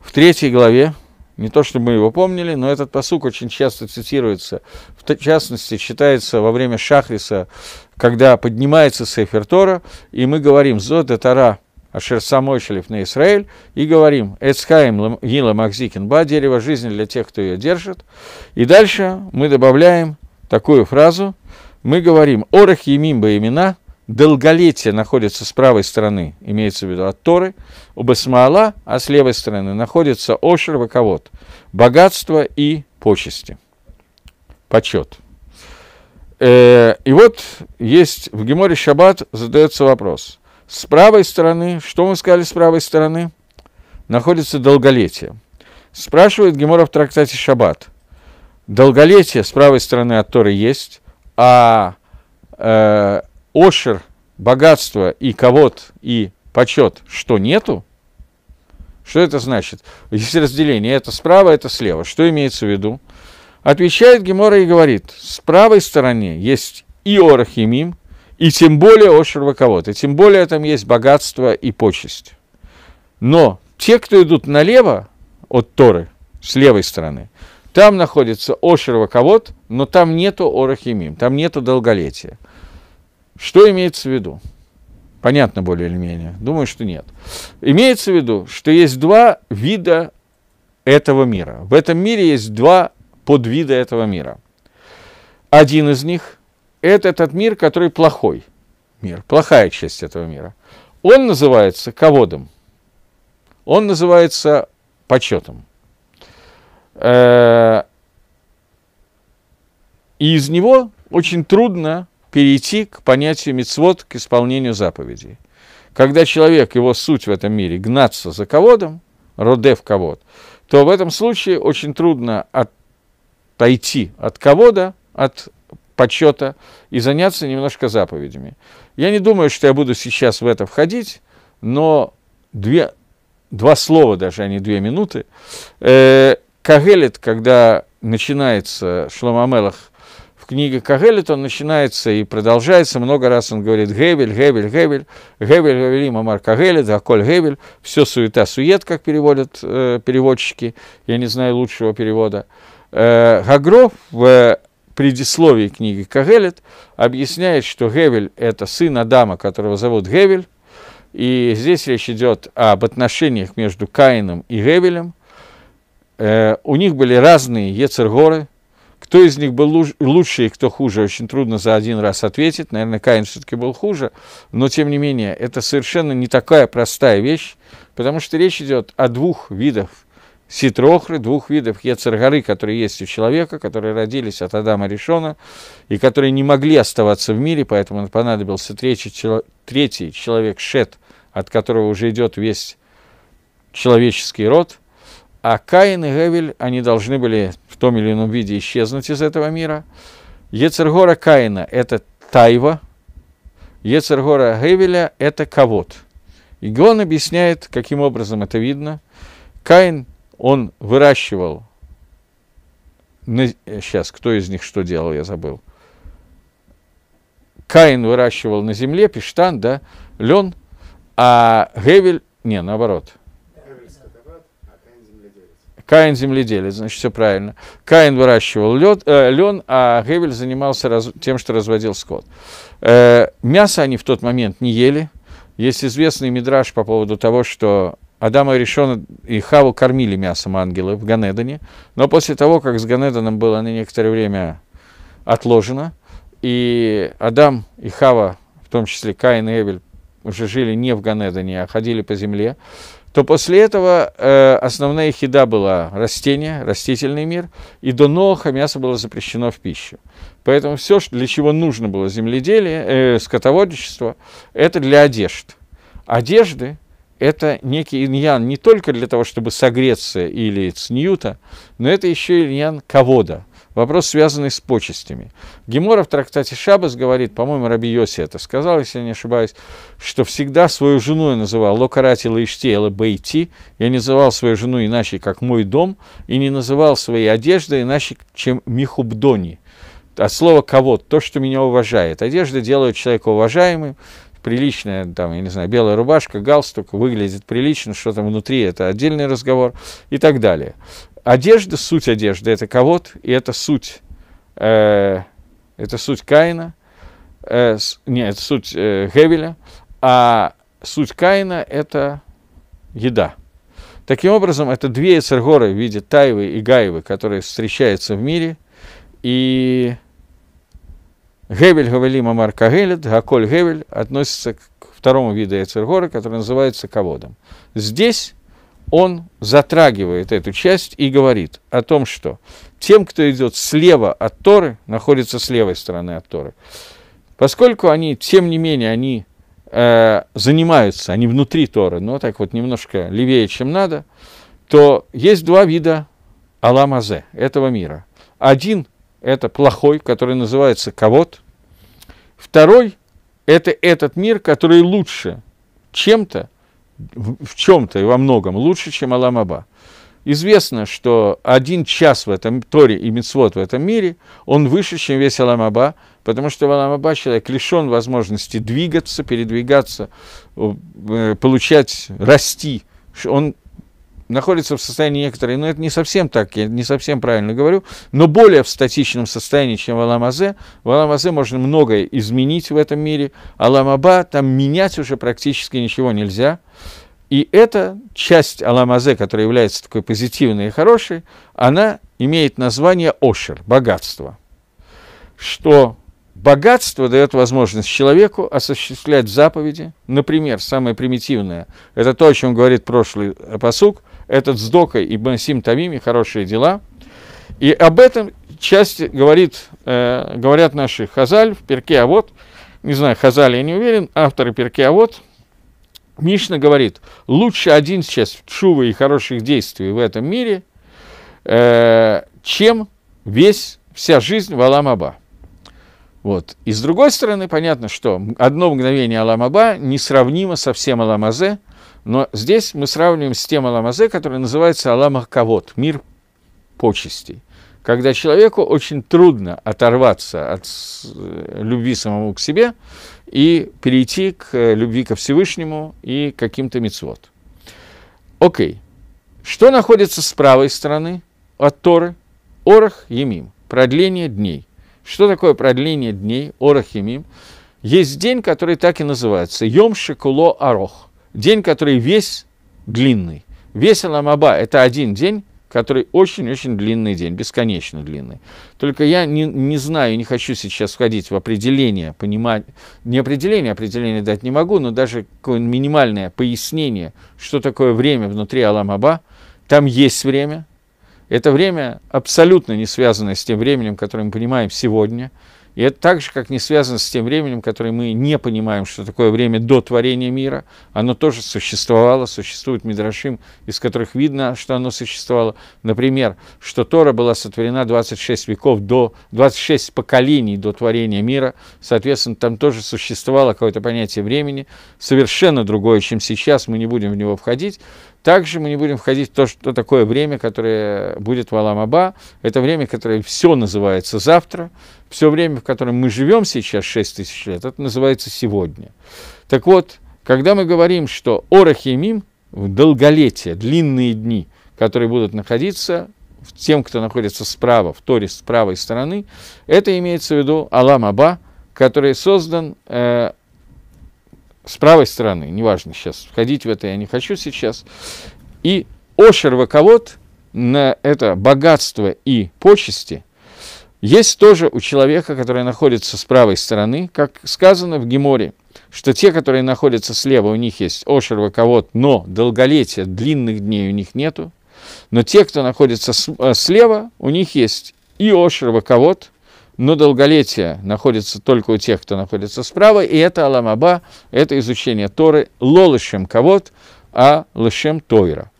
в третьей главе, не то, чтобы мы его помнили, но этот посук очень часто цитируется. В частности, читается во время Шахриса, когда поднимается Сефер Тора, и мы говорим «Зода Тара Ашер Самойшелев на Израиль, и говорим «Эцхаим Гила Макзикин Ба, дерево жизни для тех, кто ее держит». И дальше мы добавляем такую фразу. Мы говорим «Орах Емим имена долголетие находится с правой стороны, имеется в виду от Торы, у Басмаала, а с левой стороны находится Ошер Ваковод, богатство и почести, почет. Э, и вот есть в Геморе Шаббат задается вопрос. С правой стороны, что мы сказали с правой стороны? Находится долголетие. Спрашивает Гемора в трактате Шаббат долголетие с правой стороны от Торы есть, а э, Ошер, богатство и ковод и почет, что нету, что это значит? Есть разделение, это справа, это слева. Что имеется в виду? Отвечает Гемора и говорит, с правой стороны есть и Орахимим, и тем более Ошер Ваковод, и тем более там есть богатство и почесть. Но те, кто идут налево от Торы, с левой стороны, там находится Ошер Ваковод, но там нету Орахимим, там нету долголетия. Что имеется в виду? Понятно более или менее? Думаю, что нет. Имеется в виду, что есть два вида этого мира. В этом мире есть два подвида этого мира. Один из них – это этот мир, который плохой мир, плохая часть этого мира. Он называется ководом, он называется почетом – Э, и из него очень трудно перейти к понятию мицвод, к исполнению заповедей. Когда человек, его суть в этом мире, гнаться за ководом, то родев ковод, то в этом случае очень трудно отойти от ковода, от почета и заняться немножко заповедями. Я не думаю, что я буду сейчас в это входить, но две, два слова даже, а не две минуты, э, Кагелет, когда начинается Шломамелах в книге Кагелет, он начинается и продолжается, много раз он говорит Гевель, Гевель, Гевель, Гебель, Гавелим, Амар Кагелет, Аколь Гевель, а все суета-сует, как переводят э, переводчики, я не знаю лучшего перевода. Э, Гагров в предисловии книги Кагелет объясняет, что Гевель – это сын Адама, которого зовут Гевель, и здесь речь идет об отношениях между Каином и Гевелем – Э, у них были разные Ецергоры. Кто из них был лучше и кто хуже, очень трудно за один раз ответить. Наверное, Каин все-таки был хуже, но тем не менее, это совершенно не такая простая вещь, потому что речь идет о двух видах ситрохры, двух видов Ецергоры, которые есть у человека, которые родились от Адама Решона и которые не могли оставаться в мире, поэтому понадобился третий, третий человек Шет, от которого уже идет весь человеческий род – а Каин и Гевель, они должны были в том или ином виде исчезнуть из этого мира. Ецергора Каина – это тайва, Ецергора Гевеля – это ковод. И он объясняет, каким образом это видно. Каин, он выращивал, э, сейчас, кто из них что делал, я забыл. Каин выращивал на земле, пиштан, да, лен, а Гевель, не, наоборот – Каин земледелец, значит, все правильно. Каин выращивал лед, э, лен, а Гевель занимался раз, тем, что разводил скот. Э, мясо они в тот момент не ели. Есть известный мидраж по поводу того, что Адама и Решона и Хаву кормили мясом ангелы в Ганедоне, но после того, как с Ганедоном было на некоторое время отложено, и Адам и Хава, в том числе Каин и Эвель, уже жили не в Ганедоне, а ходили по земле, то после этого э, основная хида была растения, растительный мир, и до Ноха мясо было запрещено в пищу. Поэтому все, для чего нужно было земледелие, э, скотоводчество, это для одежд. Одежды – это некий иньян не только для того, чтобы согреться или цньюта, но это еще иньян ковода Вопрос, связанный с почестями. Геморов в трактате Шабас говорит, по-моему, Раби Йоси это сказал, если я не ошибаюсь, что всегда свою жену я называл Локарати, Иштиэла Бейти, я не называл свою жену иначе, как мой дом, и не называл своей одежды иначе, чем Михубдони. От слова кого? То, что меня уважает. Одежда делает человека уважаемым, приличная, там, я не знаю, белая рубашка, галстук, выглядит прилично, что там внутри, это отдельный разговор и так далее. Одежда, суть одежды – это колод, и это суть, э, это суть Каина, э, нет, суть э, Гевеля, а суть Каина – это еда. Таким образом, это две Эцергора в виде Тайвы и Гаевы, которые встречаются в мире, и Гевель Гавелима Маркагелет, Гаколь Гевель относится к второму виду Эцергора, который называется ководом. Здесь он затрагивает эту часть и говорит о том, что тем, кто идет слева от Торы, находится с левой стороны от Торы. Поскольку они, тем не менее, они э, занимаются, они внутри Торы, но так вот немножко левее, чем надо, то есть два вида Аламазе, этого мира. Один – это плохой, который называется Кавод. Второй – это этот мир, который лучше чем-то, в, в чем-то и во многом лучше, чем Аламаба. Известно, что один час в этом Торе и Мицвод в этом мире, он выше, чем весь Аламаба, потому что в Алам человек лишен возможности двигаться, передвигаться, э, получать, расти. Он находится в состоянии некоторой, но ну, это не совсем так, я не совсем правильно говорю, но более в статичном состоянии, чем в Аламазе. В Аламазе можно многое изменить в этом мире. а Аламаба, там менять уже практически ничего нельзя. И эта часть Аламазе, которая является такой позитивной и хорошей, она имеет название Ошер, богатство. Что Богатство дает возможность человеку осуществлять заповеди. Например, самое примитивное, это то, о чем говорит прошлый посук, этот Сдока и Басим Тамими, хорошие дела. И об этом часть говорит, э, говорят наши Хазаль в Перке Авод. Не знаю, Хазаль я не уверен, авторы Перке Авод. Мишна говорит, лучше один сейчас чувы и хороших действий в этом мире, э, чем весь, вся жизнь в Аламаба. Вот. И с другой стороны, понятно, что одно мгновение Аламаба несравнимо со всем Аламазе – но здесь мы сравниваем с тем Аламазе, который называется Аламахкавод, мир почестей. Когда человеку очень трудно оторваться от э, любви самому к себе и перейти к э, любви ко Всевышнему и каким-то мицвод. Окей. Что находится с правой стороны от Торы? Орах Емим, продление дней. Что такое продление дней? Орах Емим. Есть день, который так и называется. Йом Шекуло Арох – День, который весь длинный. Весь Аламаба – это один день, который очень-очень длинный день, бесконечно длинный. Только я не, не знаю, не хочу сейчас входить в определение, понимать, не определение, определение дать не могу, но даже какое минимальное пояснение, что такое время внутри Аламаба. Там есть время. Это время абсолютно не связано с тем временем, которое мы понимаем сегодня – и это так же, как не связано с тем временем, которое мы не понимаем, что такое время до творения мира. Оно тоже существовало, существует Мидрашим, из которых видно, что оно существовало. Например, что Тора была сотворена 26 веков до, 26 поколений до творения мира. Соответственно, там тоже существовало какое-то понятие времени, совершенно другое, чем сейчас, мы не будем в него входить. Также мы не будем входить в то, что такое время, которое будет в Аламаба. Это время, которое все называется завтра. Все время, в котором мы живем сейчас 6 тысяч лет, это называется сегодня. Так вот, когда мы говорим, что Орах и Мим, долголетие, длинные дни, которые будут находиться тем, кто находится справа, в Торе с правой стороны, это имеется в виду Алам Аба, который создан э, с правой стороны, неважно сейчас, входить в это я не хочу сейчас, и Ошер Ваковод, на это богатство и почести, есть тоже у человека, который находится с правой стороны, как сказано в Геморе, что те, которые находятся слева, у них есть Ошер Ваковод, но долголетия, длинных дней у них нету, но те, кто находится э, слева, у них есть и Ошер Ваковод, но долголетие находится только у тех, кто находится справа, и это Аламаба, это изучение Торы лолышем кого-то, а лышем Тойра.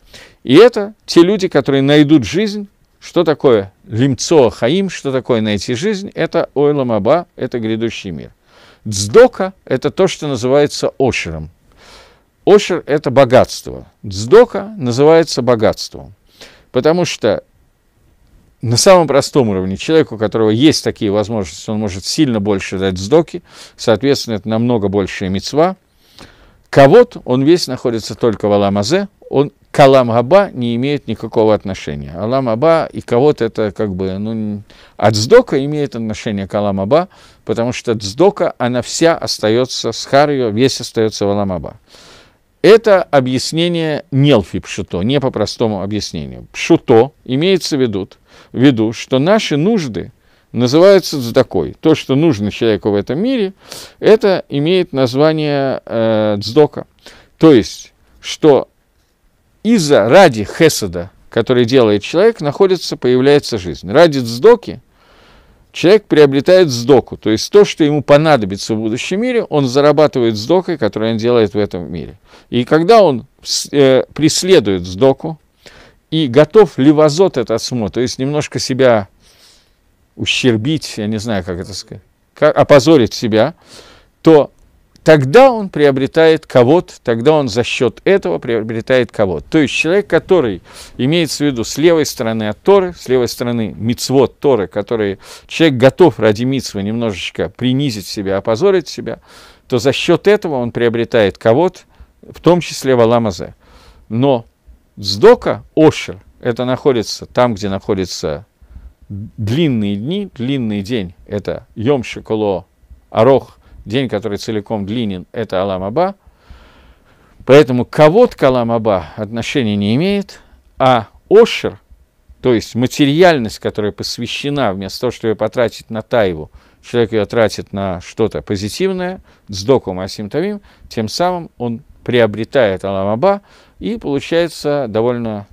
И это те люди, которые найдут жизнь, что такое лимцо хаим, что такое найти жизнь, это ойламаба, это грядущий мир. Дздока – это то, что называется ошером. Ошер – это богатство. Дздока называется богатством. Потому что на самом простом уровне человеку, у которого есть такие возможности, он может сильно больше дать сдоки, соответственно, это намного большая мецва. Кавод, он весь находится только в Аламазе, он к Алам Аба не имеет никакого отношения. Алам Аба и кавод это как бы, ну, от сдока имеет отношение к Алам Аба, потому что от сдока она вся остается с Харью, весь остается в Алам Аба. Это объяснение Нелфи Пшуто, не по простому объяснению. Пшуто имеется в виду, в виду, что наши нужды называются дздакой. То, что нужно человеку в этом мире, это имеет название э, дздока. То есть, что из-за ради хесада, который делает человек, находится, появляется жизнь. Ради дздоки человек приобретает сдоку, то есть то, что ему понадобится в будущем мире, он зарабатывает сдокой, которую он делает в этом мире. И когда он э, преследует сдоку, и готов ли вазот этот смо, то есть немножко себя ущербить, я не знаю, как это сказать, как, опозорить себя, то тогда он приобретает кого-то, тогда он за счет этого приобретает кого-то. То есть человек, который имеется в виду с левой стороны от Торы, с левой стороны мицвод Торы, который человек готов ради мицвы немножечко принизить себя, опозорить себя, то за счет этого он приобретает кого-то, в том числе Валамазе. Но Сдока, Ошер, это находится там, где находятся длинные дни, длинный день, это Йом Шиколо Арох, день, который целиком длинен, это Аламаба. Поэтому кого-то к Аламаба отношения не имеет, а Ошер, то есть материальность, которая посвящена, вместо того, чтобы ее потратить на Тайву, человек ее тратит на что-то позитивное, с доком Асим тем самым он приобретает Аламаба, и получается довольно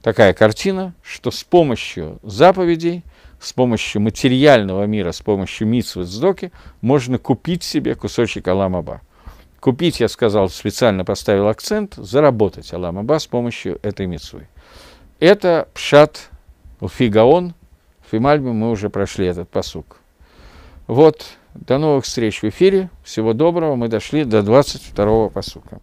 такая картина, что с помощью заповедей, с помощью материального мира, с помощью митсвы сдоки можно купить себе кусочек Аламаба. Купить, я сказал, специально поставил акцент, заработать Аламаба с помощью этой митсвы. Это пшат фигаон Фимальме мы уже прошли этот посук. Вот, до новых встреч в эфире, всего доброго, мы дошли до 22-го посука.